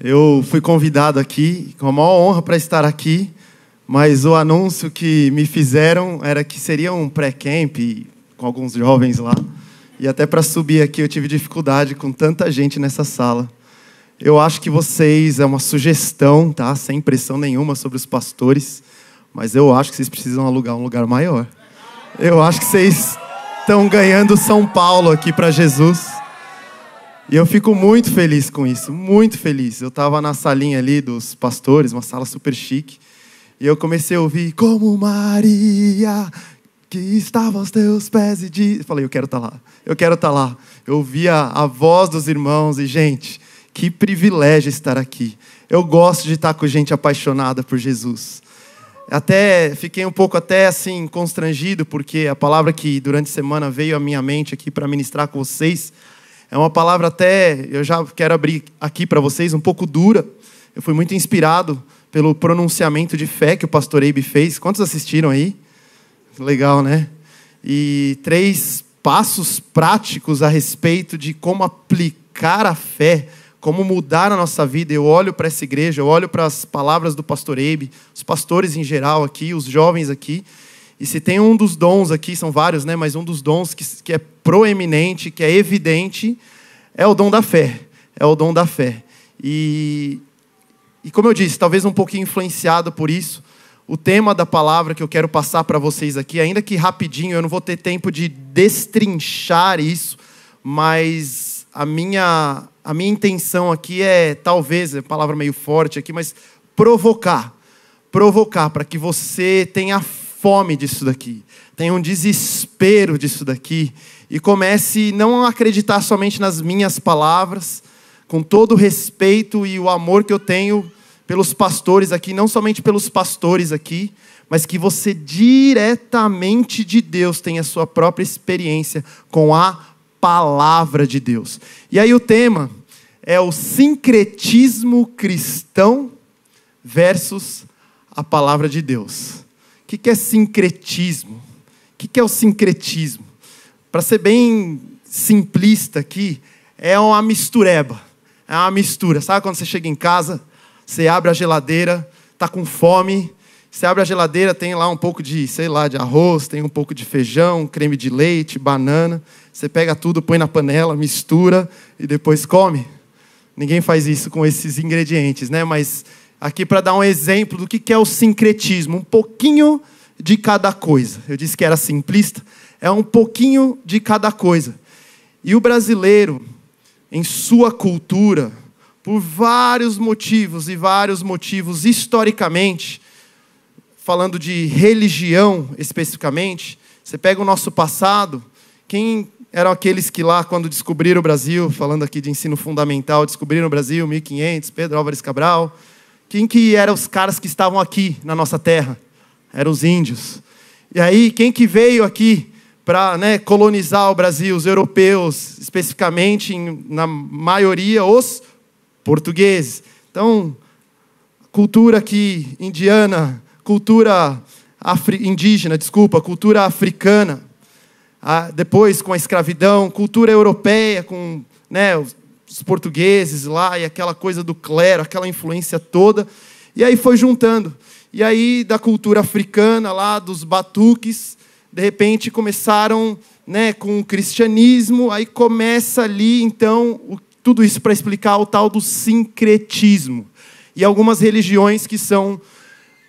Eu fui convidado aqui, com a maior honra para estar aqui, mas o anúncio que me fizeram era que seria um pré-camp com alguns jovens lá. E até para subir aqui eu tive dificuldade com tanta gente nessa sala. Eu acho que vocês, é uma sugestão, tá? Sem pressão nenhuma sobre os pastores, mas eu acho que vocês precisam alugar um lugar maior. Eu acho que vocês estão ganhando São Paulo aqui para Jesus. E eu fico muito feliz com isso, muito feliz. Eu estava na salinha ali dos pastores, uma sala super chique, e eu comecei a ouvir como Maria que estava aos teus pés e diz, falei, eu quero estar tá lá. Eu quero estar tá lá. Eu ouvia a voz dos irmãos e gente, que privilégio estar aqui. Eu gosto de estar tá com gente apaixonada por Jesus. Até fiquei um pouco até assim constrangido porque a palavra que durante a semana veio à minha mente aqui para ministrar com vocês é uma palavra até, eu já quero abrir aqui para vocês, um pouco dura. Eu fui muito inspirado pelo pronunciamento de fé que o pastor Abe fez. Quantos assistiram aí? Legal, né? E três passos práticos a respeito de como aplicar a fé, como mudar a nossa vida. Eu olho para essa igreja, eu olho para as palavras do pastor Abe, os pastores em geral aqui, os jovens aqui, e se tem um dos dons aqui, são vários, né? Mas um dos dons que, que é proeminente, que é evidente, é o dom da fé. É o dom da fé. E, e como eu disse, talvez um pouquinho influenciado por isso, o tema da palavra que eu quero passar para vocês aqui, ainda que rapidinho, eu não vou ter tempo de destrinchar isso, mas a minha, a minha intenção aqui é, talvez, é palavra meio forte aqui, mas provocar. Provocar para que você tenha fome disso daqui, tenha um desespero disso daqui e comece não a acreditar somente nas minhas palavras, com todo o respeito e o amor que eu tenho pelos pastores aqui, não somente pelos pastores aqui, mas que você diretamente de Deus tenha a sua própria experiência com a palavra de Deus. E aí o tema é o sincretismo cristão versus a palavra de Deus. O que é sincretismo? O que é o sincretismo? Para ser bem simplista aqui, é uma mistureba. É uma mistura. Sabe quando você chega em casa, você abre a geladeira, está com fome, você abre a geladeira, tem lá um pouco de, sei lá, de arroz, tem um pouco de feijão, creme de leite, banana. Você pega tudo, põe na panela, mistura e depois come. Ninguém faz isso com esses ingredientes, né? Mas aqui para dar um exemplo do que é o sincretismo, um pouquinho de cada coisa. Eu disse que era simplista, é um pouquinho de cada coisa. E o brasileiro, em sua cultura, por vários motivos e vários motivos historicamente, falando de religião especificamente, você pega o nosso passado, quem eram aqueles que lá, quando descobriram o Brasil, falando aqui de ensino fundamental, descobriram o Brasil, 1500, Pedro Álvares Cabral, quem que eram os caras que estavam aqui na nossa terra? Eram os índios. E aí, quem que veio aqui para né, colonizar o Brasil? Os europeus, especificamente, em, na maioria, os portugueses. Então, cultura aqui indiana, cultura indígena, desculpa, cultura africana, ah, depois com a escravidão, cultura europeia, com né, os os portugueses lá e aquela coisa do clero, aquela influência toda. E aí foi juntando. E aí da cultura africana lá, dos batuques, de repente começaram né, com o cristianismo, aí começa ali então o, tudo isso para explicar o tal do sincretismo. E algumas religiões que são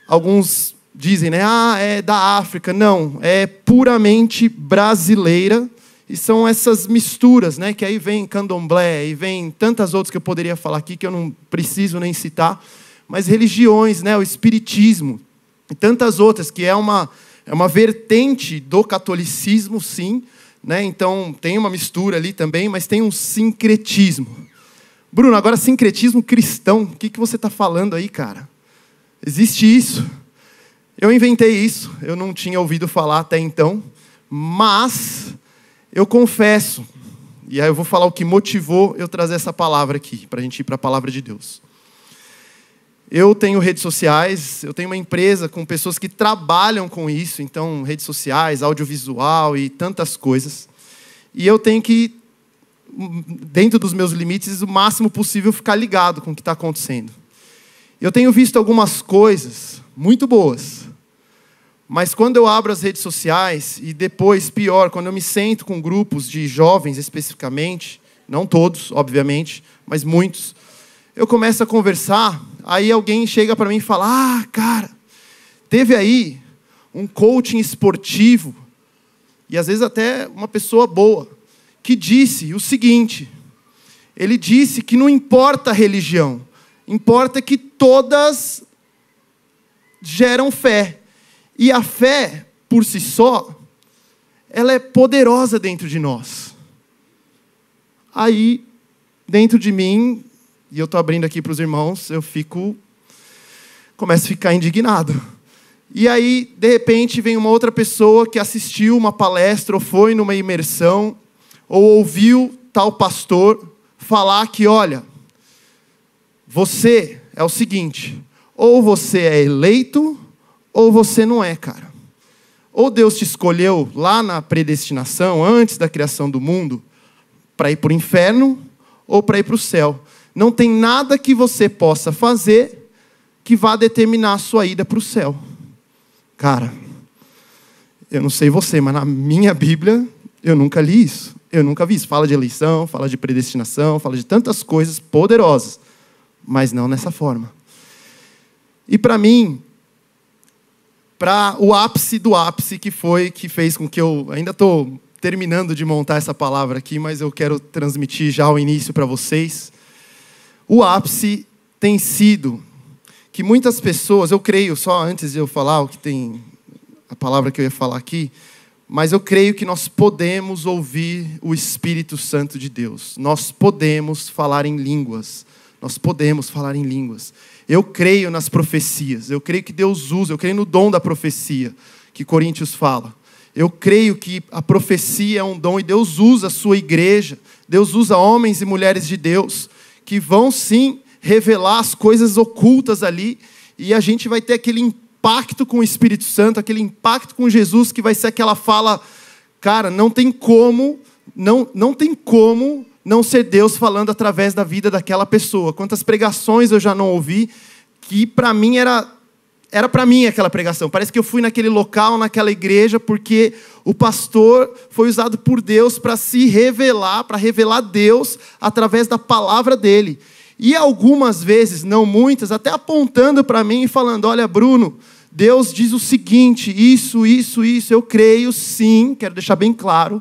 alguns dizem, né, ah, é da África. Não, é puramente brasileira e são essas misturas, né? Que aí vem candomblé, e vem tantas outras que eu poderia falar aqui que eu não preciso nem citar, mas religiões, né? O espiritismo e tantas outras que é uma é uma vertente do catolicismo, sim, né? Então tem uma mistura ali também, mas tem um sincretismo. Bruno, agora sincretismo cristão, o que, que você está falando aí, cara? Existe isso? Eu inventei isso, eu não tinha ouvido falar até então, mas eu confesso, e aí eu vou falar o que motivou eu trazer essa palavra aqui, para a gente ir para a palavra de Deus. Eu tenho redes sociais, eu tenho uma empresa com pessoas que trabalham com isso, então redes sociais, audiovisual e tantas coisas. E eu tenho que, dentro dos meus limites, o máximo possível ficar ligado com o que está acontecendo. Eu tenho visto algumas coisas muito boas, mas quando eu abro as redes sociais, e depois, pior, quando eu me sento com grupos de jovens especificamente, não todos, obviamente, mas muitos, eu começo a conversar, aí alguém chega para mim e fala: Ah, cara, teve aí um coaching esportivo, e às vezes até uma pessoa boa, que disse o seguinte: ele disse que não importa a religião, importa que todas geram fé. E a fé, por si só, ela é poderosa dentro de nós. Aí, dentro de mim, e eu estou abrindo aqui para os irmãos, eu fico. começo a ficar indignado. E aí, de repente, vem uma outra pessoa que assistiu uma palestra, ou foi numa imersão, ou ouviu tal pastor falar que, olha, você é o seguinte: ou você é eleito, ou você não é, cara. Ou Deus te escolheu lá na predestinação, antes da criação do mundo, para ir para o inferno ou para ir para o céu. Não tem nada que você possa fazer que vá determinar a sua ida para o céu. Cara, eu não sei você, mas na minha Bíblia eu nunca li isso. Eu nunca vi isso. Fala de eleição, fala de predestinação, fala de tantas coisas poderosas, mas não nessa forma. E para mim, para o ápice do ápice que foi que fez com que eu ainda estou terminando de montar essa palavra aqui, mas eu quero transmitir já o início para vocês. O ápice tem sido que muitas pessoas, eu creio, só antes de eu falar o que tem a palavra que eu ia falar aqui, mas eu creio que nós podemos ouvir o Espírito Santo de Deus. Nós podemos falar em línguas. Nós podemos falar em línguas. Eu creio nas profecias, eu creio que Deus usa, eu creio no dom da profecia que Coríntios fala. Eu creio que a profecia é um dom e Deus usa a sua igreja, Deus usa homens e mulheres de Deus que vão sim revelar as coisas ocultas ali e a gente vai ter aquele impacto com o Espírito Santo, aquele impacto com Jesus que vai ser aquela fala, cara, não tem como, não não tem como não ser Deus falando através da vida daquela pessoa. Quantas pregações eu já não ouvi que para mim era era para mim aquela pregação. Parece que eu fui naquele local, naquela igreja, porque o pastor foi usado por Deus para se revelar, para revelar Deus através da palavra dele. E algumas vezes, não muitas, até apontando para mim e falando: "Olha, Bruno, Deus diz o seguinte, isso, isso, isso, eu creio sim, quero deixar bem claro,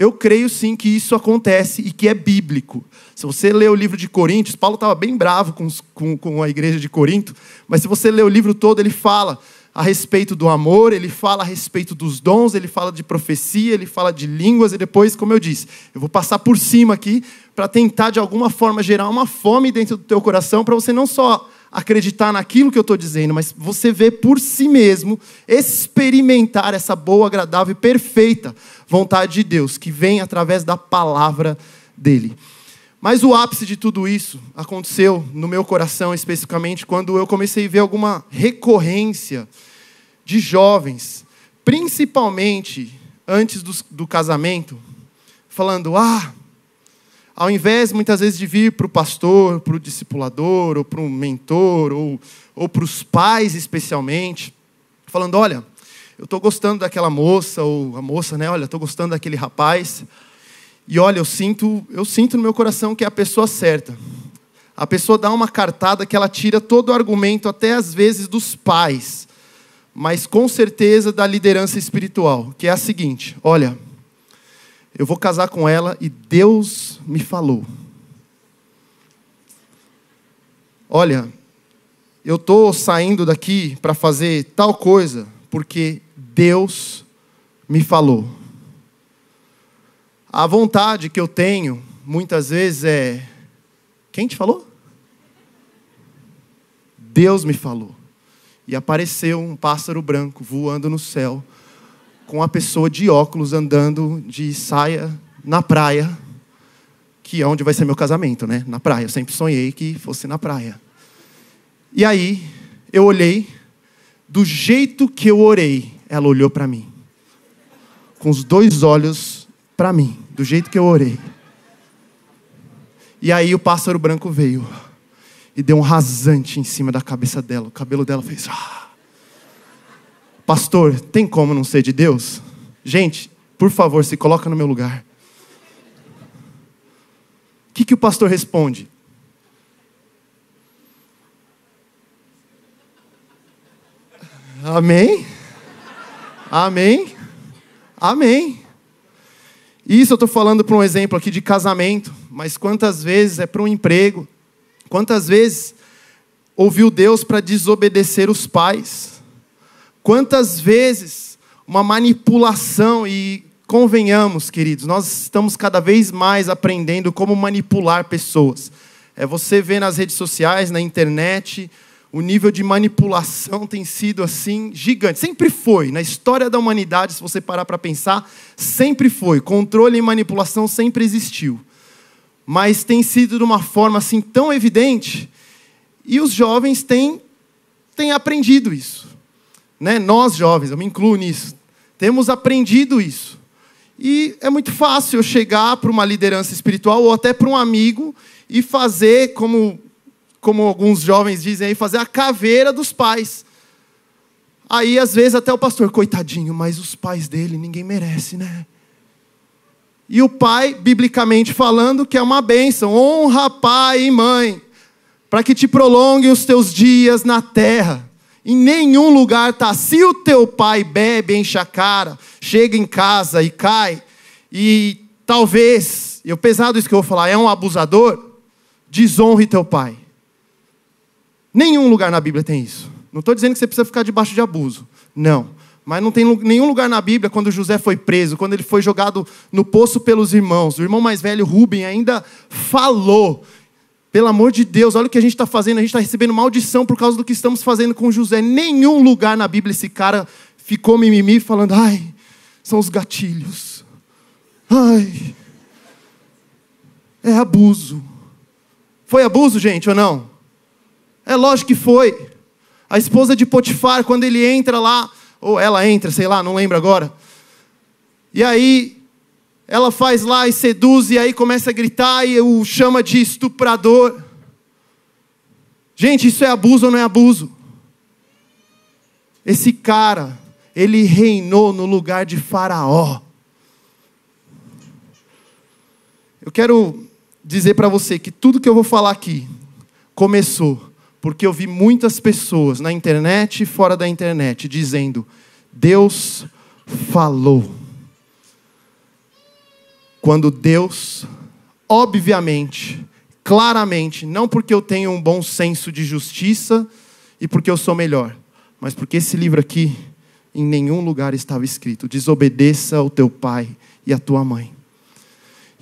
eu creio sim que isso acontece e que é bíblico. Se você lê o livro de Coríntios, Paulo estava bem bravo com, com, com a igreja de Corinto, mas se você lê o livro todo, ele fala a respeito do amor, ele fala a respeito dos dons, ele fala de profecia, ele fala de línguas, e depois, como eu disse, eu vou passar por cima aqui, para tentar de alguma forma gerar uma fome dentro do teu coração para você não só acreditar naquilo que eu estou dizendo, mas você ver por si mesmo, experimentar essa boa, agradável e perfeita vontade de Deus, que vem através da palavra dele. Mas o ápice de tudo isso aconteceu no meu coração especificamente quando eu comecei a ver alguma recorrência de jovens, principalmente antes do, do casamento, falando: Ah, ao invés muitas vezes de vir para o pastor, para o discipulador, ou para o mentor, ou, ou para os pais especialmente, falando: olha, eu estou gostando daquela moça, ou a moça, né? Olha, estou gostando daquele rapaz. E olha, eu sinto, eu sinto no meu coração que é a pessoa certa. A pessoa dá uma cartada que ela tira todo o argumento, até às vezes dos pais, mas com certeza da liderança espiritual, que é a seguinte: olha, eu vou casar com ela e Deus me falou. Olha, eu estou saindo daqui para fazer tal coisa porque Deus me falou. A vontade que eu tenho muitas vezes é: quem te falou? Deus me falou. E apareceu um pássaro branco voando no céu com uma pessoa de óculos andando de saia na praia, que é onde vai ser meu casamento, né? Na praia. Eu sempre sonhei que fosse na praia. E aí, eu olhei, do jeito que eu orei, ela olhou para mim. Com os dois olhos para mim, do jeito que eu orei. E aí o pássaro branco veio e deu um rasante em cima da cabeça dela. O cabelo dela fez. Ah! Pastor, tem como não ser de Deus? Gente, por favor, se coloca no meu lugar. O que, que o pastor responde? Amém? Amém? Amém? Isso eu estou falando para um exemplo aqui de casamento, mas quantas vezes é para um emprego? Quantas vezes ouviu Deus para desobedecer os pais? Quantas vezes uma manipulação, e convenhamos, queridos, nós estamos cada vez mais aprendendo como manipular pessoas. É, você vê nas redes sociais, na internet, o nível de manipulação tem sido assim gigante. Sempre foi. Na história da humanidade, se você parar para pensar, sempre foi. Controle e manipulação sempre existiu. Mas tem sido de uma forma assim tão evidente. E os jovens têm, têm aprendido isso né, nós jovens, eu me incluo nisso, temos aprendido isso. E é muito fácil eu chegar para uma liderança espiritual ou até para um amigo e fazer, como, como alguns jovens dizem aí, fazer a caveira dos pais. Aí, às vezes, até o pastor, coitadinho, mas os pais dele ninguém merece, né? E o pai, biblicamente falando, que é uma bênção, honra pai e mãe, para que te prolonguem os teus dias na terra. Em nenhum lugar está. Se o teu pai bebe, enche a cara, chega em casa e cai, e talvez, eu pesado isso que eu vou falar, é um abusador, desonre teu pai. Nenhum lugar na Bíblia tem isso. Não estou dizendo que você precisa ficar debaixo de abuso. Não. Mas não tem nenhum lugar na Bíblia quando José foi preso, quando ele foi jogado no poço pelos irmãos. O irmão mais velho, Rubem, ainda falou pelo amor de Deus, olha o que a gente está fazendo, a gente está recebendo maldição por causa do que estamos fazendo com José. Nenhum lugar na Bíblia esse cara ficou mimimi falando, ai, são os gatilhos. Ai, é abuso. Foi abuso, gente, ou não? É lógico que foi. A esposa de Potifar, quando ele entra lá, ou ela entra, sei lá, não lembro agora. E aí ela faz lá e seduz, e aí começa a gritar e o chama de estuprador. Gente, isso é abuso ou não é abuso? Esse cara, ele reinou no lugar de Faraó. Eu quero dizer para você que tudo que eu vou falar aqui começou porque eu vi muitas pessoas na internet e fora da internet dizendo: Deus falou. Quando Deus, obviamente, claramente, não porque eu tenho um bom senso de justiça e porque eu sou melhor, mas porque esse livro aqui em nenhum lugar estava escrito: desobedeça ao teu pai e à tua mãe.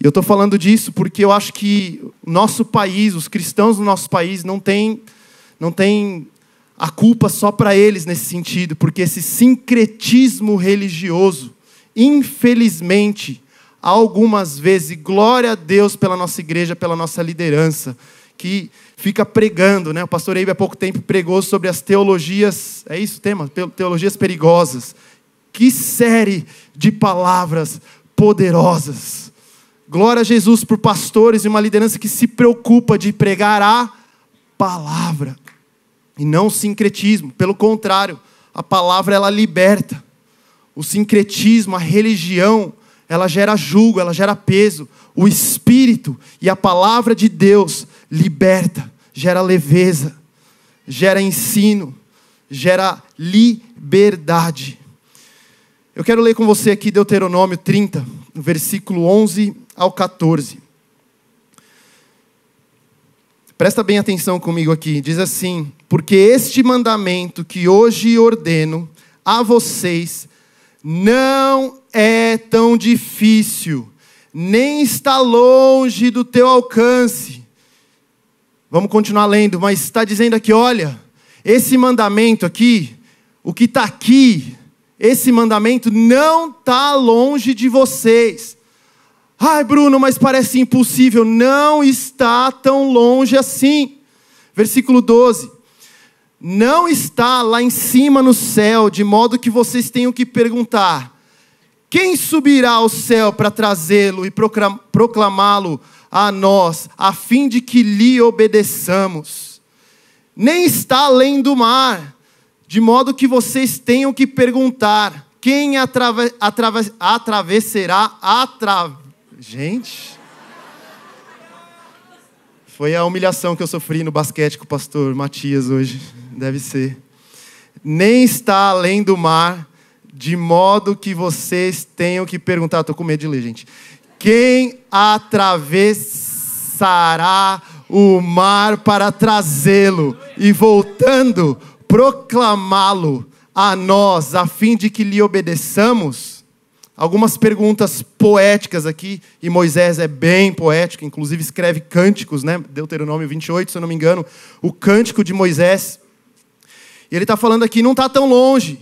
E eu estou falando disso porque eu acho que nosso país, os cristãos do nosso país, não tem, não tem a culpa só para eles nesse sentido, porque esse sincretismo religioso, infelizmente, algumas vezes, glória a Deus pela nossa igreja, pela nossa liderança, que fica pregando, né? O pastor Eibe há pouco tempo pregou sobre as teologias, é isso o tema? Teologias perigosas. Que série de palavras poderosas. Glória a Jesus por pastores e uma liderança que se preocupa de pregar a palavra e não o sincretismo. Pelo contrário, a palavra ela liberta. O sincretismo, a religião, ela gera julgo, ela gera peso. O Espírito e a palavra de Deus liberta, gera leveza, gera ensino, gera liberdade. Eu quero ler com você aqui Deuteronômio 30, versículo 11 ao 14. Presta bem atenção comigo aqui. Diz assim: Porque este mandamento que hoje ordeno a vocês não é tão difícil, nem está longe do teu alcance. Vamos continuar lendo, mas está dizendo aqui: olha, esse mandamento aqui, o que está aqui, esse mandamento não está longe de vocês. Ai, Bruno, mas parece impossível. Não está tão longe assim. Versículo 12. Não está lá em cima no céu, de modo que vocês tenham que perguntar: quem subirá ao céu para trazê-lo e proclamá-lo a nós, a fim de que lhe obedeçamos? Nem está além do mar, de modo que vocês tenham que perguntar: quem atrave, atrave, atravessará atra... Gente. Foi a humilhação que eu sofri no basquete com o pastor Matias hoje. Deve ser. Nem está além do mar, de modo que vocês tenham que perguntar. Estou com medo de ler, gente. Quem atravessará o mar para trazê-lo e voltando proclamá-lo a nós, a fim de que lhe obedeçamos? Algumas perguntas poéticas aqui, e Moisés é bem poético, inclusive escreve cânticos, né? Deuteronômio 28, se eu não me engano, o cântico de Moisés. E ele está falando aqui, não está tão longe.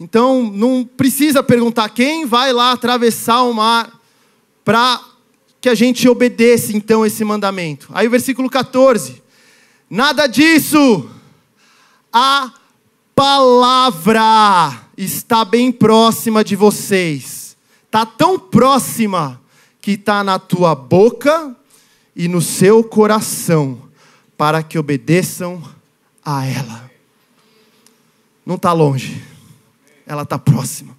Então não precisa perguntar quem vai lá atravessar o mar para que a gente obedeça então esse mandamento. Aí o versículo 14. Nada disso. A palavra está bem próxima de vocês. Tá tão próxima que está na tua boca e no seu coração, para que obedeçam a ela. Não está longe ela está próxima.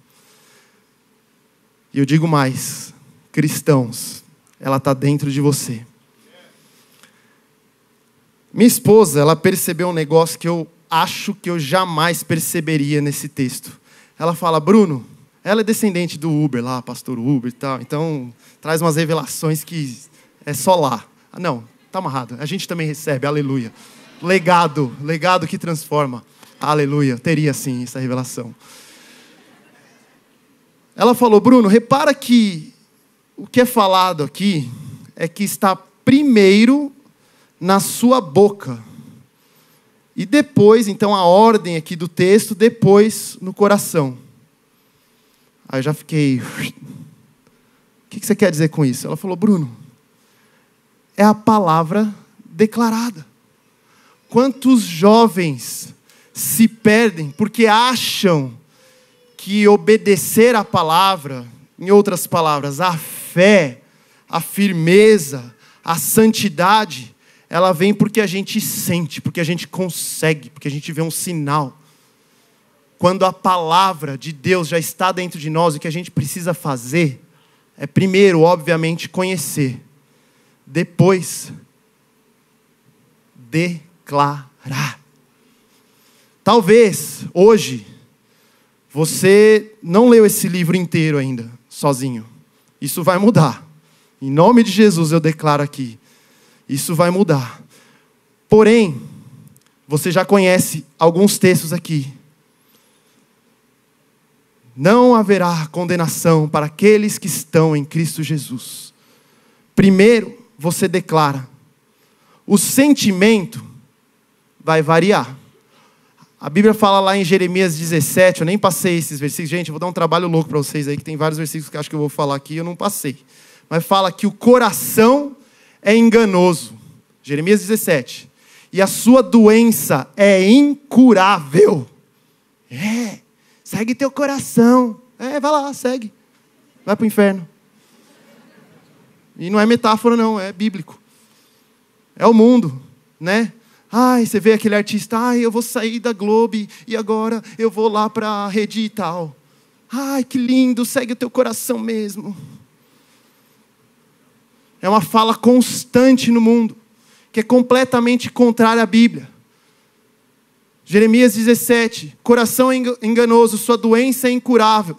E eu digo mais, cristãos, ela está dentro de você. Minha esposa, ela percebeu um negócio que eu acho que eu jamais perceberia nesse texto. Ela fala, Bruno, ela é descendente do Uber lá, pastor Uber e tal, então traz umas revelações que é só lá. Não, tá amarrado. A gente também recebe, aleluia. Legado, legado que transforma. Aleluia. Teria sim essa revelação. Ela falou: Bruno, repara que o que é falado aqui é que está primeiro na sua boca. E depois, então, a ordem aqui do texto, depois no coração. Aí eu já fiquei. O que você quer dizer com isso? Ela falou, Bruno, é a palavra declarada. Quantos jovens se perdem porque acham que obedecer à palavra, em outras palavras, a fé, a firmeza, a santidade, ela vem porque a gente sente, porque a gente consegue, porque a gente vê um sinal. Quando a palavra de Deus já está dentro de nós, o que a gente precisa fazer é, primeiro, obviamente, conhecer, depois, declarar. Talvez hoje você não leu esse livro inteiro ainda, sozinho. Isso vai mudar. Em nome de Jesus eu declaro aqui. Isso vai mudar. Porém, você já conhece alguns textos aqui. Não haverá condenação para aqueles que estão em Cristo Jesus. Primeiro, você declara. O sentimento vai variar. A Bíblia fala lá em Jeremias 17, eu nem passei esses versículos. Gente, eu vou dar um trabalho louco para vocês aí, que tem vários versículos que acho que eu vou falar aqui e eu não passei. Mas fala que o coração é enganoso. Jeremias 17. E a sua doença é incurável. É, segue teu coração. É, vai lá, segue. Vai para o inferno. E não é metáfora, não, é bíblico. É o mundo, né? Ai, você vê aquele artista, ai, eu vou sair da Globo e agora eu vou lá para a rede e tal. Ai, que lindo, segue o teu coração mesmo. É uma fala constante no mundo, que é completamente contrária à Bíblia. Jeremias 17: coração é enganoso, sua doença é incurável.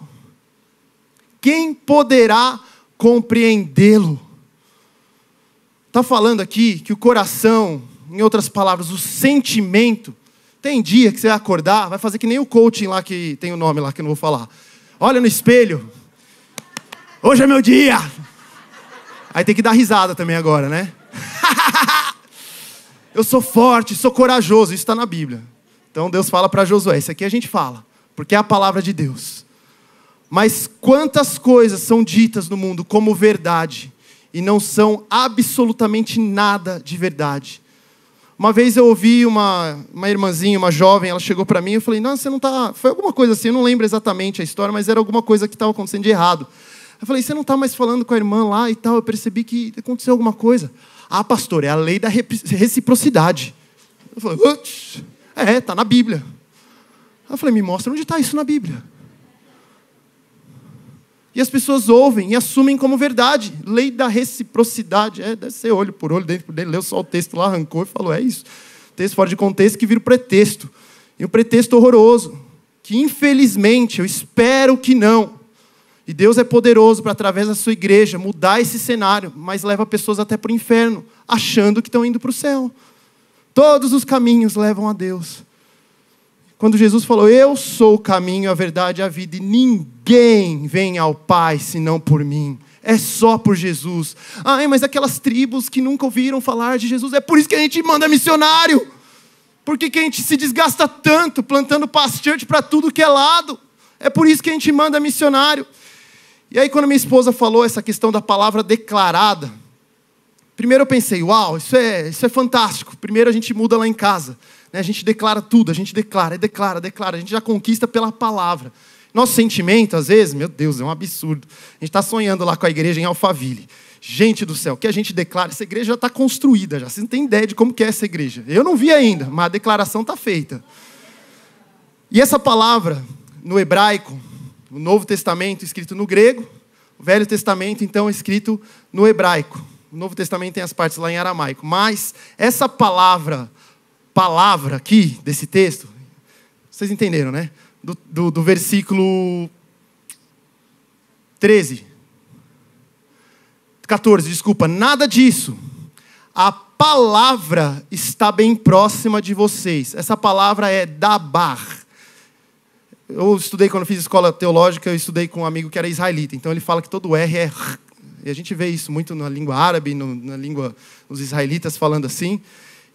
Quem poderá compreendê-lo? Está falando aqui que o coração em outras palavras, o sentimento. Tem dia que você vai acordar, vai fazer que nem o coaching lá que tem o um nome lá que eu não vou falar. Olha no espelho. Hoje é meu dia. Aí tem que dar risada também agora, né? eu sou forte, sou corajoso, isso está na Bíblia. Então Deus fala para Josué, isso aqui a gente fala, porque é a palavra de Deus. Mas quantas coisas são ditas no mundo como verdade e não são absolutamente nada de verdade? Uma vez eu ouvi uma, uma irmãzinha, uma jovem, ela chegou para mim e eu falei: Nossa, você não está. Foi alguma coisa assim, eu não lembro exatamente a história, mas era alguma coisa que estava acontecendo de errado. Eu falei: Você não está mais falando com a irmã lá e tal? Eu percebi que aconteceu alguma coisa. Ah, pastor, é a lei da reciprocidade. Eu falei: É, está na Bíblia. Eu falei: Me mostra onde está isso na Bíblia. E as pessoas ouvem e assumem como verdade. Lei da reciprocidade. É, deve ser olho por olho, dentro por dentro. Leu só o texto lá, arrancou e falou: é isso. Texto fora de contexto que vira o pretexto. E um pretexto horroroso. Que infelizmente, eu espero que não. E Deus é poderoso para, através da sua igreja, mudar esse cenário, mas leva pessoas até para o inferno, achando que estão indo para o céu. Todos os caminhos levam a Deus. Quando Jesus falou, Eu sou o caminho, a verdade e a vida, e ninguém ninguém vem ao Pai senão por mim. É só por Jesus. Ai, mas aquelas tribos que nunca ouviram falar de Jesus, é por isso que a gente manda missionário. Porque que a gente se desgasta tanto plantando pastante para tudo que é lado. É por isso que a gente manda missionário. E aí, quando minha esposa falou essa questão da palavra declarada, primeiro eu pensei, uau, isso é, isso é fantástico. Primeiro a gente muda lá em casa. Né? A gente declara tudo, a gente declara, declara, declara. A gente já conquista pela palavra. Nosso sentimento, às vezes, meu Deus, é um absurdo. A gente está sonhando lá com a igreja em Alphaville. Gente do céu, que a gente declara, essa igreja já está construída, já. Vocês não têm ideia de como que é essa igreja. Eu não vi ainda, mas a declaração está feita. E essa palavra, no hebraico, o Novo Testamento escrito no grego, o Velho Testamento, então, escrito no hebraico. O Novo Testamento tem as partes lá em aramaico. Mas essa palavra, palavra aqui, desse texto, vocês entenderam, né? do, do, do versículo 13. 14, desculpa, nada disso. A palavra está bem próxima de vocês. Essa palavra é dabar. Eu estudei quando fiz escola teológica, eu estudei com um amigo que era israelita. Então ele fala que todo R é e a gente vê isso muito na língua árabe, no, na língua dos israelitas falando assim.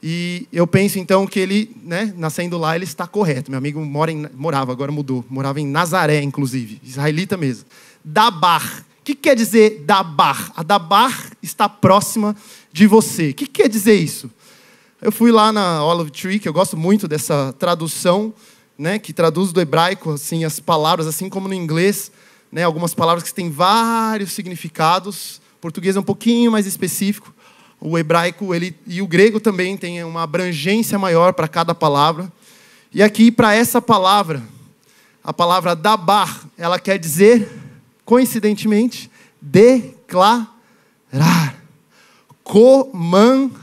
E eu penso então que ele, né, nascendo lá, ele está correto. Meu amigo mora em, morava, agora mudou, morava em Nazaré, inclusive, israelita mesmo. Dabar. O que quer dizer Dabar? A Dabar está próxima de você. O que quer dizer isso? Eu fui lá na Olive Tree, que eu gosto muito dessa tradução, né, que traduz do hebraico assim as palavras, assim como no inglês, né, algumas palavras que têm vários significados. O português é um pouquinho mais específico. O hebraico ele, e o grego também têm uma abrangência maior para cada palavra. E aqui, para essa palavra, a palavra dabar, ela quer dizer, coincidentemente, declarar, comandar,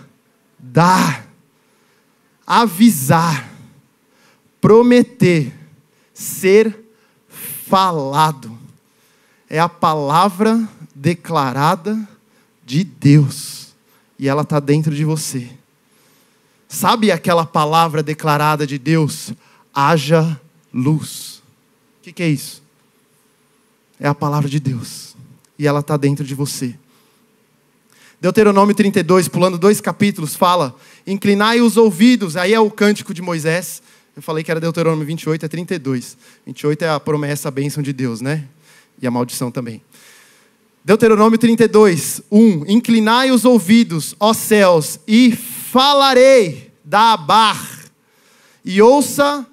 avisar, prometer, ser falado. É a palavra declarada de Deus e ela está dentro de você. Sabe aquela palavra declarada de Deus? Haja luz. O que, que é isso? É a palavra de Deus e ela está dentro de você. Deuteronômio 32, pulando dois capítulos, fala: Inclinai os ouvidos, aí é o cântico de Moisés. Eu falei que era Deuteronômio 28, é 32. 28 é a promessa, a bênção de Deus, né? E a maldição também. Deuteronômio 32, 1. Inclinai os ouvidos, ó céus, e falarei da Abar, e ouça,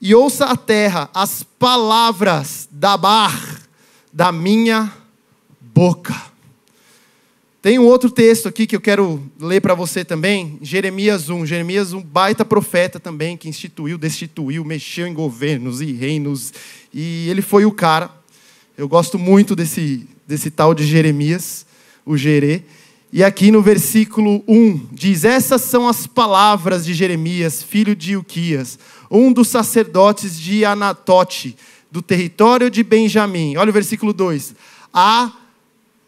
e ouça a terra as palavras da Abar, da minha boca. Tem um outro texto aqui que eu quero ler para você também, Jeremias 1. Jeremias, um baita profeta também, que instituiu, destituiu, mexeu em governos e reinos, e ele foi o cara. Eu gosto muito desse, desse tal de Jeremias, o Gerê. E aqui no versículo 1 diz: Essas são as palavras de Jeremias, filho de Uquias, um dos sacerdotes de Anatote, do território de Benjamim. Olha o versículo 2. A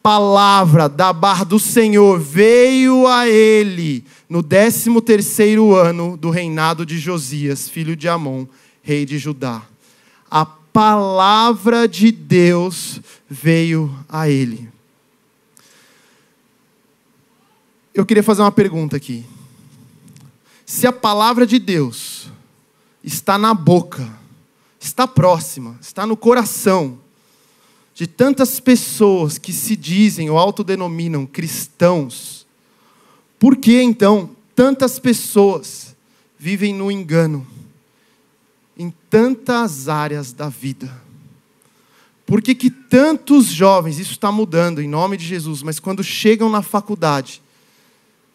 palavra da barra do Senhor veio a ele no décimo terceiro ano do reinado de Josias, filho de Amon, rei de Judá palavra de Deus veio a ele. Eu queria fazer uma pergunta aqui. Se a palavra de Deus está na boca, está próxima, está no coração de tantas pessoas que se dizem ou autodenominam cristãos, por que então tantas pessoas vivem no engano? em tantas áreas da vida. Por que, que tantos jovens, isso está mudando em nome de Jesus, mas quando chegam na faculdade,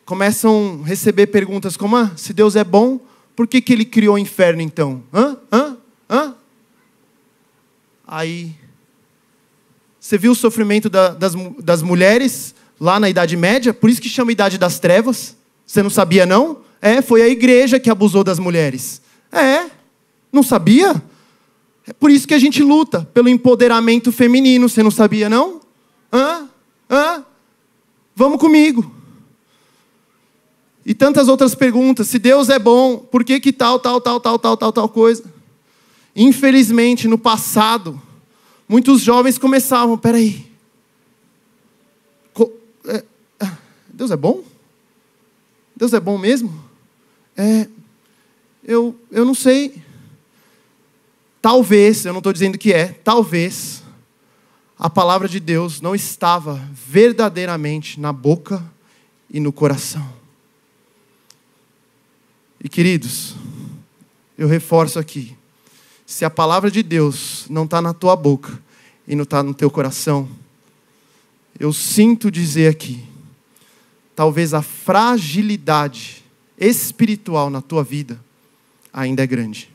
começam a receber perguntas como: ah, se Deus é bom, por que, que ele criou o inferno então? Hã? Hã? Hã? Aí, você viu o sofrimento da, das, das mulheres lá na Idade Média? Por isso que chama Idade das Trevas? Você não sabia, não? É, foi a igreja que abusou das mulheres. É, não sabia? É por isso que a gente luta pelo empoderamento feminino. Você não sabia, não? Hã? Hã? Vamos comigo. E tantas outras perguntas. Se Deus é bom, por que, que tal, tal, tal, tal, tal, tal, tal coisa? Infelizmente, no passado, muitos jovens começavam: peraí. É, ah, Deus é bom? Deus é bom mesmo? É, eu, eu não sei. Talvez, eu não estou dizendo que é, talvez a palavra de Deus não estava verdadeiramente na boca e no coração. E queridos, eu reforço aqui: se a palavra de Deus não está na tua boca e não está no teu coração, eu sinto dizer aqui, talvez a fragilidade espiritual na tua vida ainda é grande.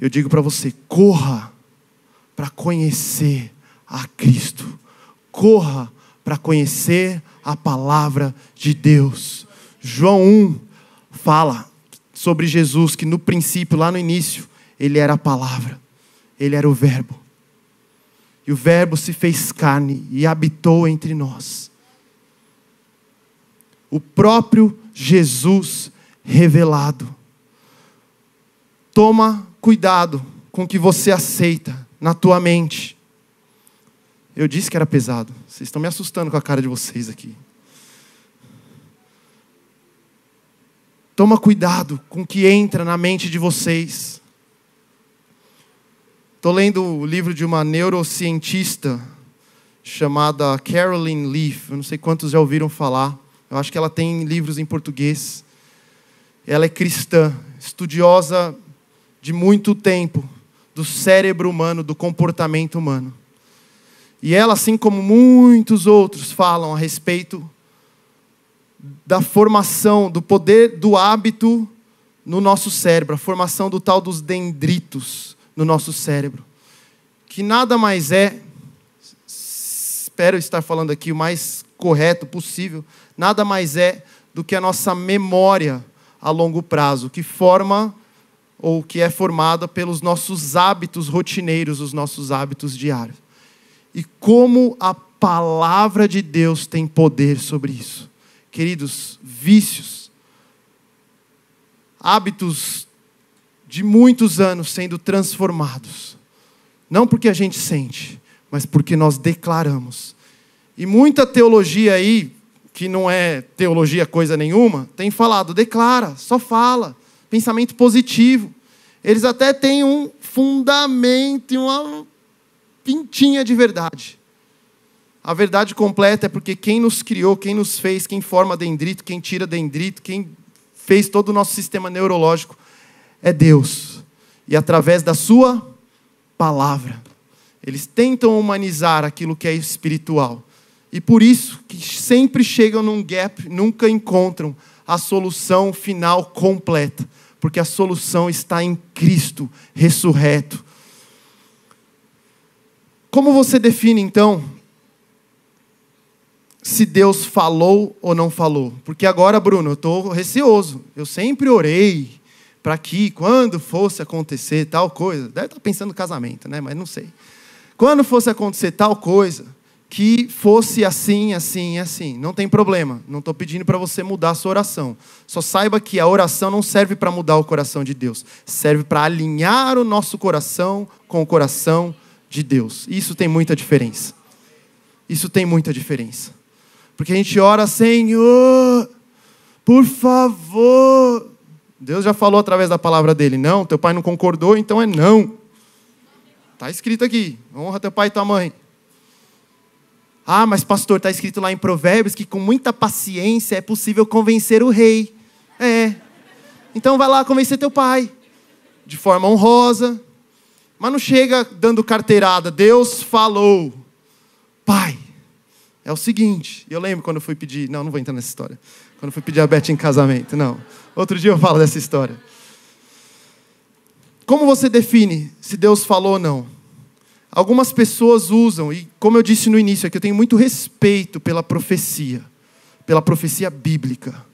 Eu digo para você: corra para conhecer a Cristo, corra para conhecer a palavra de Deus. João 1 fala sobre Jesus que no princípio, lá no início, ele era a palavra, ele era o Verbo. E o Verbo se fez carne e habitou entre nós. O próprio Jesus revelado. Toma cuidado com o que você aceita na tua mente. Eu disse que era pesado. Vocês estão me assustando com a cara de vocês aqui. Toma cuidado com o que entra na mente de vocês. Estou lendo o livro de uma neurocientista chamada Carolyn Leaf. Eu não sei quantos já ouviram falar. Eu acho que ela tem livros em português. Ela é cristã, estudiosa de muito tempo do cérebro humano, do comportamento humano. E ela, assim como muitos outros, falam a respeito da formação, do poder do hábito no nosso cérebro, a formação do tal dos dendritos no nosso cérebro, que nada mais é, espero estar falando aqui o mais correto possível, nada mais é do que a nossa memória a longo prazo, que forma ou que é formada pelos nossos hábitos rotineiros, os nossos hábitos diários. E como a palavra de Deus tem poder sobre isso. Queridos, vícios, hábitos de muitos anos sendo transformados. Não porque a gente sente, mas porque nós declaramos. E muita teologia aí, que não é teologia coisa nenhuma, tem falado, declara, só fala pensamento positivo. Eles até têm um fundamento e uma pintinha de verdade. A verdade completa é porque quem nos criou, quem nos fez, quem forma dendrito, quem tira dendrito, quem fez todo o nosso sistema neurológico é Deus. E através da sua palavra. Eles tentam humanizar aquilo que é espiritual. E por isso que sempre chegam num gap, nunca encontram a solução final completa porque a solução está em Cristo ressurreto. Como você define então se Deus falou ou não falou? Porque agora, Bruno, eu estou receoso. Eu sempre orei para que quando fosse acontecer tal coisa, deve estar tá pensando no casamento, né? Mas não sei. Quando fosse acontecer tal coisa, que fosse assim, assim, assim. Não tem problema. Não estou pedindo para você mudar a sua oração. Só saiba que a oração não serve para mudar o coração de Deus. Serve para alinhar o nosso coração com o coração de Deus. Isso tem muita diferença. Isso tem muita diferença. Porque a gente ora, Senhor, por favor. Deus já falou através da palavra dele: não, teu pai não concordou, então é não. Está escrito aqui: honra teu pai e tua mãe. Ah, mas pastor, está escrito lá em Provérbios que com muita paciência é possível convencer o rei. É. Então vai lá convencer teu pai. De forma honrosa. Mas não chega dando carteirada. Deus falou. Pai, é o seguinte. Eu lembro quando eu fui pedir. Não, não vou entrar nessa história. Quando eu fui pedir a Beth em casamento. Não. Outro dia eu falo dessa história. Como você define se Deus falou ou não? Algumas pessoas usam, e como eu disse no início, é que eu tenho muito respeito pela profecia, pela profecia bíblica,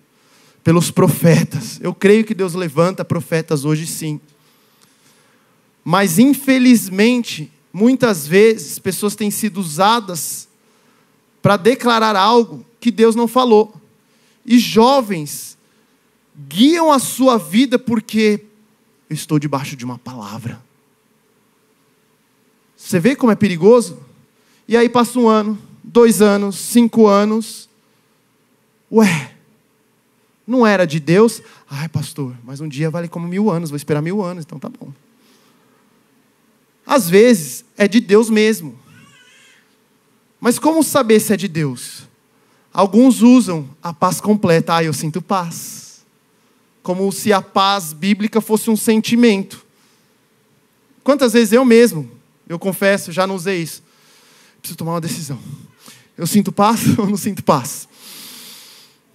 pelos profetas. Eu creio que Deus levanta profetas hoje sim. Mas, infelizmente, muitas vezes pessoas têm sido usadas para declarar algo que Deus não falou. E jovens guiam a sua vida porque eu estou debaixo de uma palavra. Você vê como é perigoso? E aí passa um ano, dois anos, cinco anos. Ué, não era de Deus? Ai, pastor, mas um dia vale como mil anos, vou esperar mil anos, então tá bom. Às vezes é de Deus mesmo. Mas como saber se é de Deus? Alguns usam a paz completa. Ah, eu sinto paz. Como se a paz bíblica fosse um sentimento. Quantas vezes eu mesmo eu confesso, já não usei isso. Preciso tomar uma decisão. Eu sinto paz ou não sinto paz?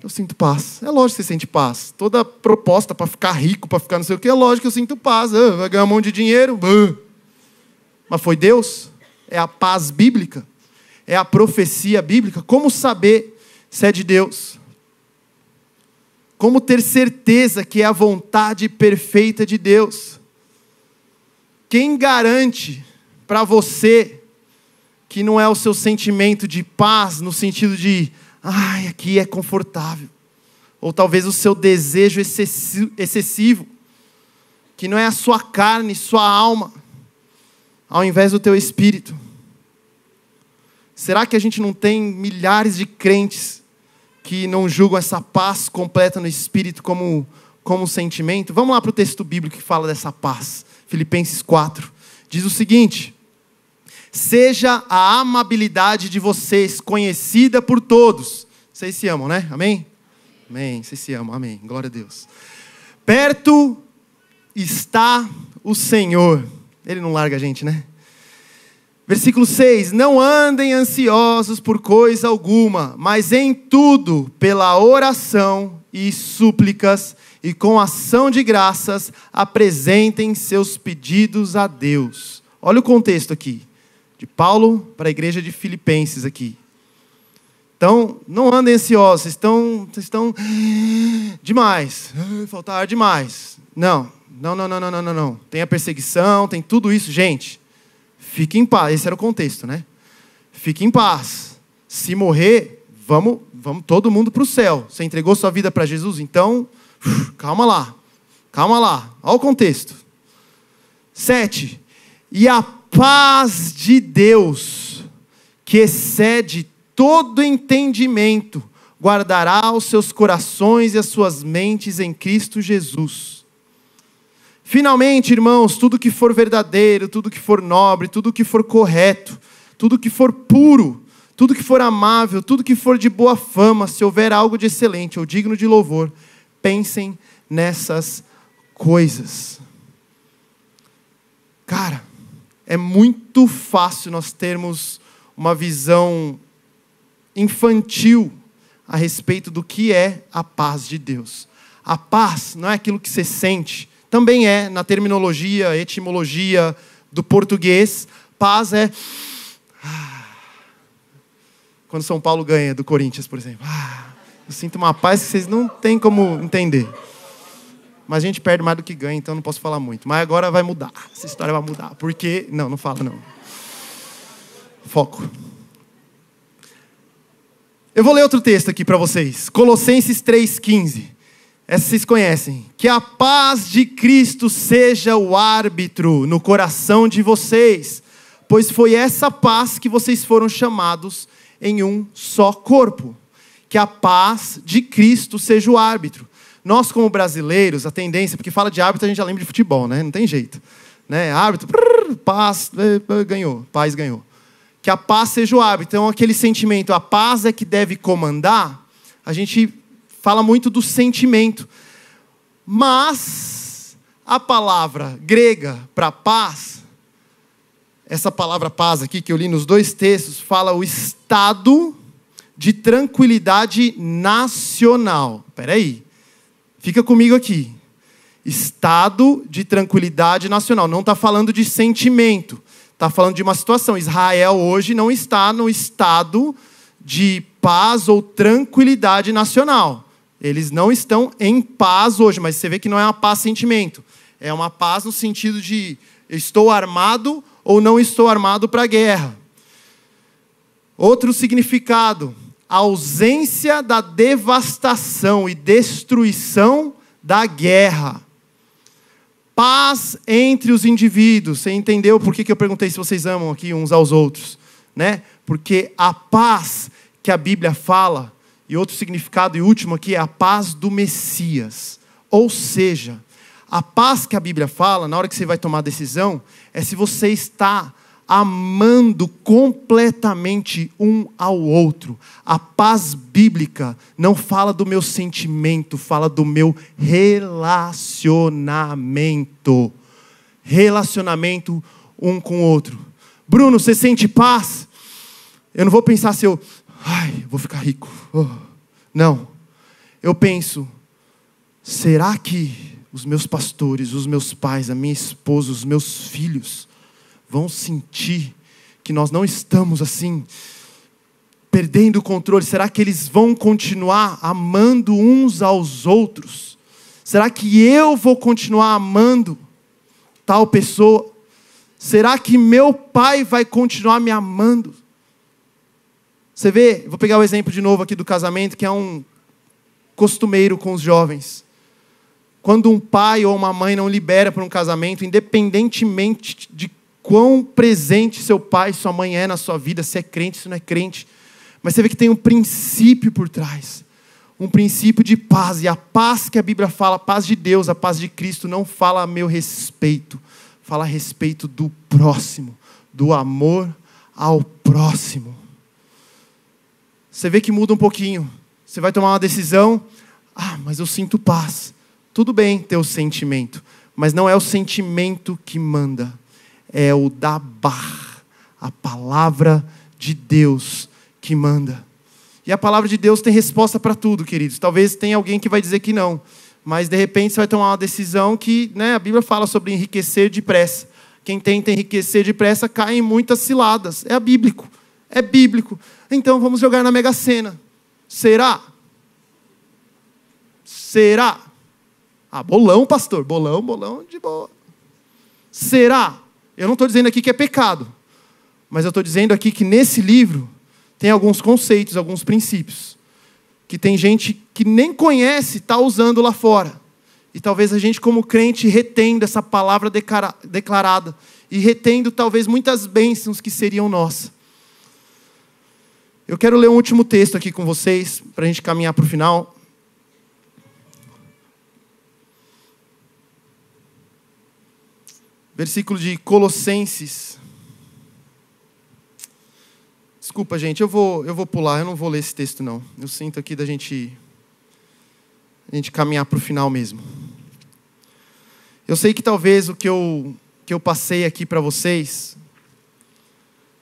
Eu sinto paz. É lógico que você sente paz. Toda proposta para ficar rico, para ficar não sei o quê, é lógico que eu sinto paz. Ah, vai ganhar um monte de dinheiro. Ah. Mas foi Deus? É a paz bíblica? É a profecia bíblica? Como saber se é de Deus? Como ter certeza que é a vontade perfeita de Deus? Quem garante para você, que não é o seu sentimento de paz, no sentido de, ai, aqui é confortável. Ou talvez o seu desejo excessivo, que não é a sua carne, sua alma, ao invés do teu espírito. Será que a gente não tem milhares de crentes que não julgam essa paz completa no espírito como, como sentimento? Vamos lá para o texto bíblico que fala dessa paz. Filipenses 4. Diz o seguinte: Seja a amabilidade de vocês conhecida por todos. Vocês se amam, né? Amém? Amém. Vocês se amam. Amém. Glória a Deus. Perto está o Senhor. Ele não larga a gente, né? Versículo 6: Não andem ansiosos por coisa alguma, mas em tudo, pela oração e súplicas, e com ação de graças, apresentem seus pedidos a Deus. Olha o contexto aqui de Paulo para a igreja de Filipenses aqui. Então, não andem ansiosos, vocês estão, vocês estão ah, demais, ah, faltar demais. Não, não, não, não, não, não, não. Tem a perseguição, tem tudo isso, gente. Fique em paz. Esse era o contexto, né? Fique em paz. Se morrer, vamos, vamos todo mundo para o céu. Você entregou sua vida para Jesus, então calma lá, calma lá. Olha o contexto. Sete. E a paz de Deus, que excede todo entendimento, guardará os seus corações e as suas mentes em Cristo Jesus. Finalmente, irmãos, tudo que for verdadeiro, tudo que for nobre, tudo que for correto, tudo que for puro, tudo que for amável, tudo que for de boa fama, se houver algo de excelente ou digno de louvor, pensem nessas coisas. Cara, é muito fácil nós termos uma visão infantil a respeito do que é a paz de Deus. A paz não é aquilo que você sente, também é na terminologia, etimologia do português, paz é quando São Paulo ganha do Corinthians, por exemplo. Eu sinto uma paz que vocês não têm como entender. Mas a gente perde mais do que ganha, então não posso falar muito. Mas agora vai mudar. Essa história vai mudar. Porque. Não, não fala, não. Foco. Eu vou ler outro texto aqui para vocês. Colossenses 3,15. Essa vocês conhecem. Que a paz de Cristo seja o árbitro no coração de vocês, pois foi essa paz que vocês foram chamados em um só corpo. Que a paz de Cristo seja o árbitro. Nós, como brasileiros, a tendência, porque fala de árbitro, a gente já lembra de futebol, né? Não tem jeito. Né? Árbitro, prrr, paz, é, é, ganhou, paz ganhou. Que a paz seja o árbitro. Então, aquele sentimento, a paz é que deve comandar, a gente fala muito do sentimento. Mas a palavra grega para paz, essa palavra paz aqui que eu li nos dois textos, fala o estado de tranquilidade nacional. Peraí. Fica comigo aqui. Estado de tranquilidade nacional. Não está falando de sentimento. Está falando de uma situação. Israel hoje não está no estado de paz ou tranquilidade nacional. Eles não estão em paz hoje, mas você vê que não é uma paz sentimento. É uma paz no sentido de estou armado ou não estou armado para a guerra. Outro significado, a ausência da devastação e destruição da guerra. Paz entre os indivíduos. Você entendeu por que eu perguntei se vocês amam aqui uns aos outros? Né? Porque a paz que a Bíblia fala, e outro significado e último aqui, é a paz do Messias. Ou seja, a paz que a Bíblia fala, na hora que você vai tomar a decisão, é se você está amando completamente um ao outro. A paz bíblica não fala do meu sentimento, fala do meu relacionamento. Relacionamento um com o outro. Bruno, você sente paz? Eu não vou pensar se eu, ai, vou ficar rico. Oh, não. Eu penso, será que os meus pastores, os meus pais, a minha esposa, os meus filhos, vão sentir que nós não estamos assim, perdendo o controle? Será que eles vão continuar amando uns aos outros? Será que eu vou continuar amando tal pessoa? Será que meu pai vai continuar me amando? Você vê, vou pegar o exemplo de novo aqui do casamento, que é um costumeiro com os jovens. Quando um pai ou uma mãe não libera para um casamento, independentemente de quão presente seu pai, sua mãe é na sua vida, se é crente, se não é crente. Mas você vê que tem um princípio por trás. Um princípio de paz. E a paz que a Bíblia fala, a paz de Deus, a paz de Cristo, não fala a meu respeito. Fala a respeito do próximo, do amor ao próximo. Você vê que muda um pouquinho. Você vai tomar uma decisão. Ah, mas eu sinto paz. Tudo bem ter o sentimento, mas não é o sentimento que manda é o Dabar, a palavra de Deus que manda. E a palavra de Deus tem resposta para tudo, queridos. Talvez tenha alguém que vai dizer que não, mas de repente você vai tomar uma decisão que né, a Bíblia fala sobre enriquecer depressa. Quem tenta enriquecer depressa cai em muitas ciladas. É bíblico. É bíblico. Então vamos jogar na Mega Sena. Será? Será? Ah, bolão, pastor. Bolão, bolão, de boa. Será? Eu não estou dizendo aqui que é pecado, mas eu estou dizendo aqui que nesse livro tem alguns conceitos, alguns princípios, que tem gente que nem conhece está usando lá fora. E talvez a gente, como crente, retendo essa palavra declarada e retendo talvez muitas bênçãos que seriam nossas. Eu quero ler um último texto aqui com vocês, para a gente caminhar para o final. versículo de Colossenses. Desculpa, gente, eu vou, eu vou pular, eu não vou ler esse texto, não. Eu sinto aqui da gente, a gente caminhar para o final mesmo. Eu sei que talvez o que eu, que eu passei aqui para vocês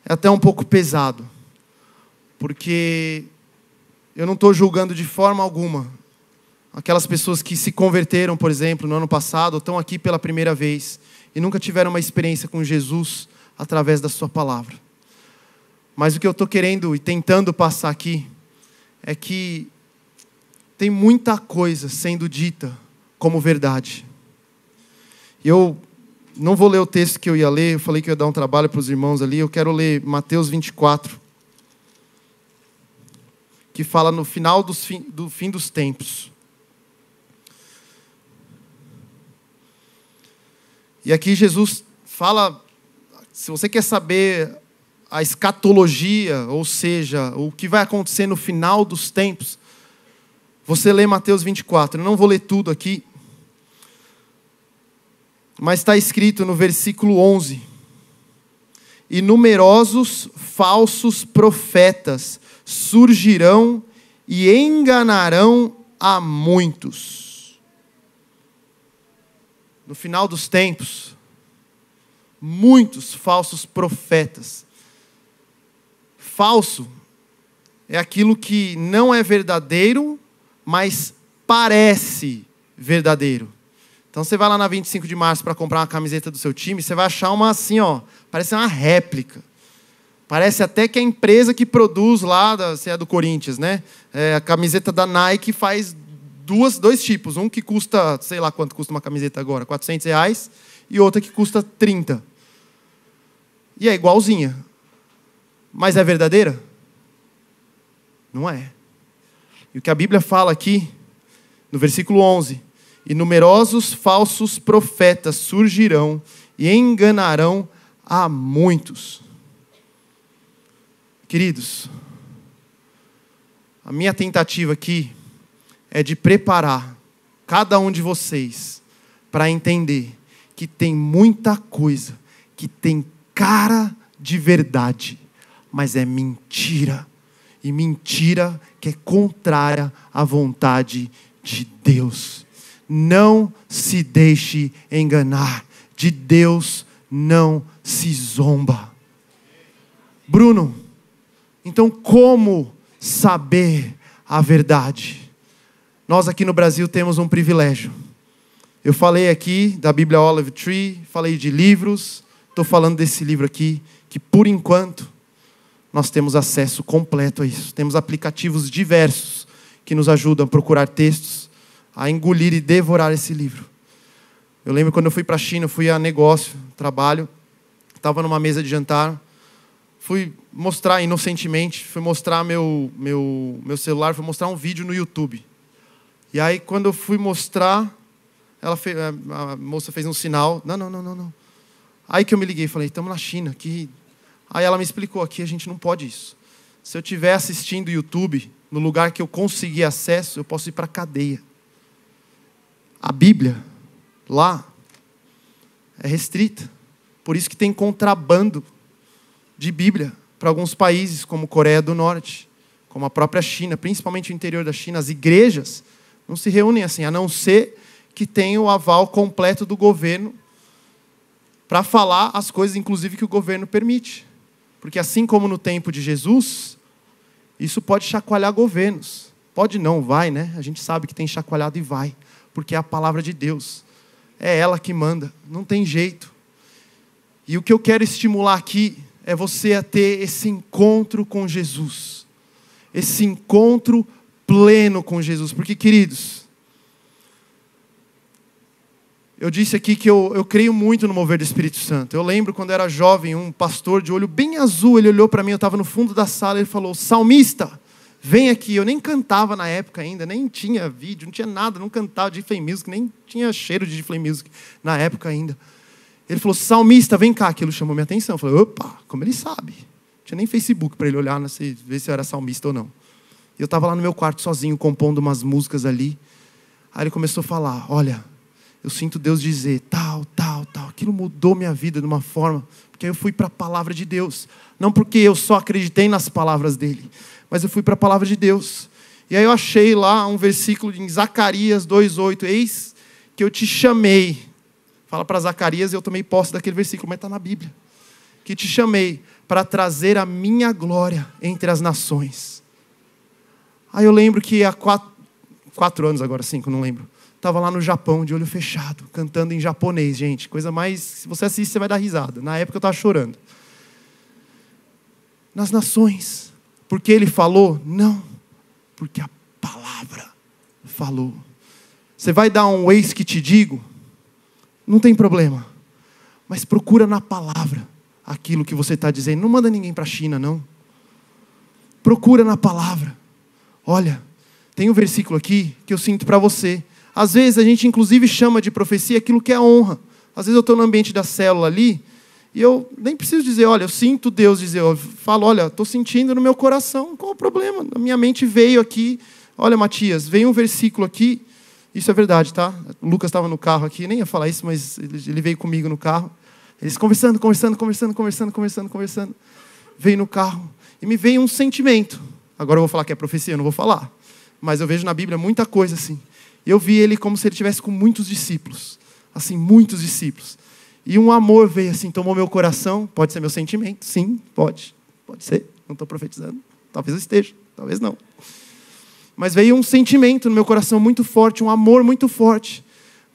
é até um pouco pesado, porque eu não estou julgando de forma alguma aquelas pessoas que se converteram, por exemplo, no ano passado, ou estão aqui pela primeira vez e nunca tiveram uma experiência com Jesus através da Sua palavra. Mas o que eu estou querendo e tentando passar aqui é que tem muita coisa sendo dita como verdade. Eu não vou ler o texto que eu ia ler, eu falei que eu ia dar um trabalho para os irmãos ali, eu quero ler Mateus 24, que fala no final dos do fim dos tempos. E aqui Jesus fala, se você quer saber a escatologia, ou seja, o que vai acontecer no final dos tempos, você lê Mateus 24. Eu não vou ler tudo aqui, mas está escrito no versículo 11: E numerosos falsos profetas surgirão e enganarão a muitos no final dos tempos, muitos falsos profetas. Falso é aquilo que não é verdadeiro, mas parece verdadeiro. Então você vai lá na 25 de março para comprar uma camiseta do seu time, você vai achar uma assim, ó, parece uma réplica. Parece até que a empresa que produz lá, se é do Corinthians, né? É, a camiseta da Nike faz duas, dois tipos. Um que custa, sei lá quanto custa uma camiseta agora, 400 reais, e outra que custa 30. E é igualzinha. Mas é verdadeira? Não é. E o que a Bíblia fala aqui, no versículo 11: E numerosos falsos profetas surgirão e enganarão a muitos. Queridos, a minha tentativa aqui é de preparar cada um de vocês para entender que tem muita coisa que tem cara de verdade, mas é mentira. E mentira que é contrária à vontade de Deus. Não se deixe enganar. De Deus não se zomba. Bruno, então como saber a verdade? Nós aqui no Brasil temos um privilégio. Eu falei aqui da Bíblia Olive Tree, falei de livros, estou falando desse livro aqui, que por enquanto nós temos acesso completo a isso. Temos aplicativos diversos que nos ajudam a procurar textos, a engolir e devorar esse livro. Eu lembro quando eu fui para a China, fui a negócio, trabalho, estava numa mesa de jantar, fui mostrar inocentemente, fui mostrar meu, meu, meu celular, fui mostrar um vídeo no YouTube. E aí, quando eu fui mostrar, ela fez, eh, a moça fez um sinal. Não, não, não, não, não. Aí que eu me liguei, falei, estamos na China. Que... Aí ela me explicou, aqui a gente não pode isso. Se eu estiver assistindo YouTube, no lugar que eu conseguir acesso, eu posso ir para a cadeia. A Bíblia, lá, é restrita. Por isso que tem contrabando de Bíblia para alguns países, como Coreia do Norte, como a própria China, principalmente o interior da China. As igrejas não se reúnem assim, a não ser que tenha o aval completo do governo para falar as coisas, inclusive, que o governo permite. Porque assim como no tempo de Jesus, isso pode chacoalhar governos. Pode não, vai, né? A gente sabe que tem chacoalhado e vai, porque é a palavra de Deus. É ela que manda, não tem jeito. E o que eu quero estimular aqui é você a ter esse encontro com Jesus. Esse encontro com pleno com Jesus. Porque, queridos, eu disse aqui que eu, eu creio muito no mover do Espírito Santo. Eu lembro quando eu era jovem, um pastor de olho bem azul, ele olhou para mim, eu estava no fundo da sala, ele falou: Salmista, vem aqui. Eu nem cantava na época ainda, nem tinha vídeo, não tinha nada, não cantava de flame music, nem tinha cheiro de flame music na época ainda. Ele falou: Salmista, vem cá. Aquilo chamou minha atenção. Eu falei: opa, como ele sabe? Não tinha nem Facebook para ele olhar, né, ver se eu era salmista ou não. Eu estava lá no meu quarto sozinho, compondo umas músicas ali. Aí ele começou a falar: Olha, eu sinto Deus dizer tal, tal, tal. Aquilo mudou minha vida de uma forma, porque eu fui para a palavra de Deus. Não porque eu só acreditei nas palavras dele, mas eu fui para a palavra de Deus. E aí eu achei lá um versículo em Zacarias 2,8: Eis que eu te chamei. Fala para Zacarias, eu tomei posse daquele versículo, mas está na Bíblia. Que te chamei para trazer a minha glória entre as nações Aí eu lembro que há quatro, quatro anos agora, cinco, não lembro. Estava lá no Japão, de olho fechado, cantando em japonês, gente. Coisa mais. Se você assiste, você vai dar risada. Na época eu estava chorando. Nas nações. Porque ele falou? Não. Porque a palavra falou. Você vai dar um eis que te digo? Não tem problema. Mas procura na palavra aquilo que você está dizendo. Não manda ninguém para a China, não. Procura na palavra. Olha, tem um versículo aqui que eu sinto para você. Às vezes a gente, inclusive, chama de profecia aquilo que é honra. Às vezes eu estou no ambiente da célula ali e eu nem preciso dizer, olha, eu sinto Deus dizer, eu falo, olha, estou sentindo no meu coração, qual o problema? A minha mente veio aqui, olha, Matias, veio um versículo aqui, isso é verdade, tá? O Lucas estava no carro aqui, nem ia falar isso, mas ele veio comigo no carro. Eles conversando, conversando, conversando, conversando, conversando, conversando. Veio no carro e me veio um sentimento. Agora eu vou falar que é profecia, eu não vou falar. Mas eu vejo na Bíblia muita coisa assim. Eu vi ele como se ele tivesse com muitos discípulos. Assim, muitos discípulos. E um amor veio assim, tomou meu coração. Pode ser meu sentimento? Sim, pode. Pode ser. Não estou profetizando. Talvez eu esteja, talvez não. Mas veio um sentimento no meu coração muito forte, um amor muito forte.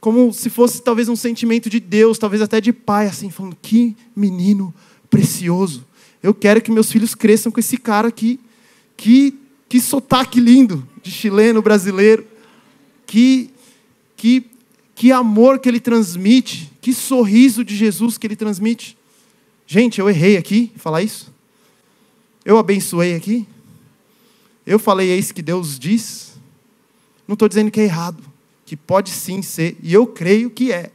Como se fosse talvez um sentimento de Deus, talvez até de pai, assim, falando: que menino precioso. Eu quero que meus filhos cresçam com esse cara aqui. Que, que sotaque lindo de chileno, brasileiro. Que, que, que amor que ele transmite. Que sorriso de Jesus que ele transmite. Gente, eu errei aqui falar isso? Eu abençoei aqui? Eu falei, eis é que Deus diz? Não estou dizendo que é errado, que pode sim ser, e eu creio que é.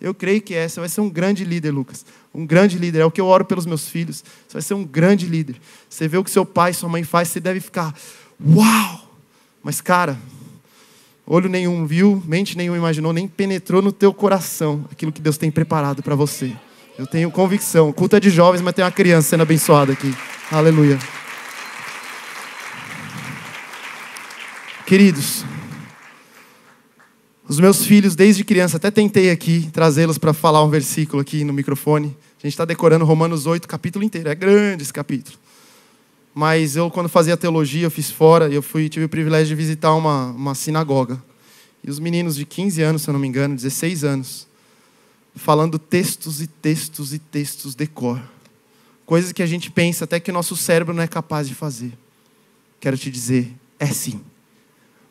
Eu creio que é. Você vai ser um grande líder, Lucas um grande líder. É o que eu oro pelos meus filhos. Você vai ser um grande líder. Você vê o que seu pai, sua mãe faz, você deve ficar, uau! Mas, cara, olho nenhum viu, mente nenhum imaginou, nem penetrou no teu coração aquilo que Deus tem preparado para você. Eu tenho convicção. O culto é de jovens, mas tem uma criança sendo abençoada aqui. Aleluia. Queridos, os meus filhos, desde criança, até tentei aqui trazê-los para falar um versículo aqui no microfone gente está decorando Romanos 8, capítulo inteiro. É grande esse capítulo. Mas eu, quando fazia teologia, eu fiz fora, eu fui, tive o privilégio de visitar uma, uma sinagoga. E os meninos de 15 anos, se eu não me engano, 16 anos, falando textos e textos e textos de cor. Coisas que a gente pensa até que o nosso cérebro não é capaz de fazer. Quero te dizer, é sim.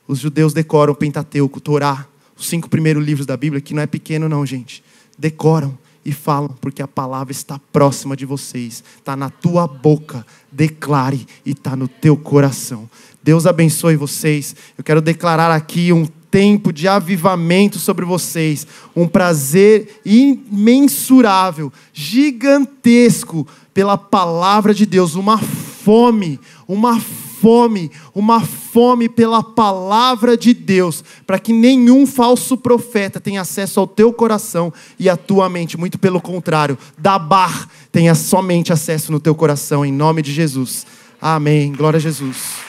Os judeus decoram o Pentateuco, o Torá, os cinco primeiros livros da Bíblia, que não é pequeno não, gente. Decoram e falam, porque a palavra está próxima de vocês, está na tua boca, declare e está no teu coração. Deus abençoe vocês. Eu quero declarar aqui um tempo de avivamento sobre vocês, um prazer imensurável, gigantesco pela palavra de Deus, uma fome, uma fome fome, uma fome pela palavra de Deus, para que nenhum falso profeta tenha acesso ao teu coração e à tua mente. Muito pelo contrário, Dabar tenha somente acesso no teu coração, em nome de Jesus. Amém. Glória a Jesus.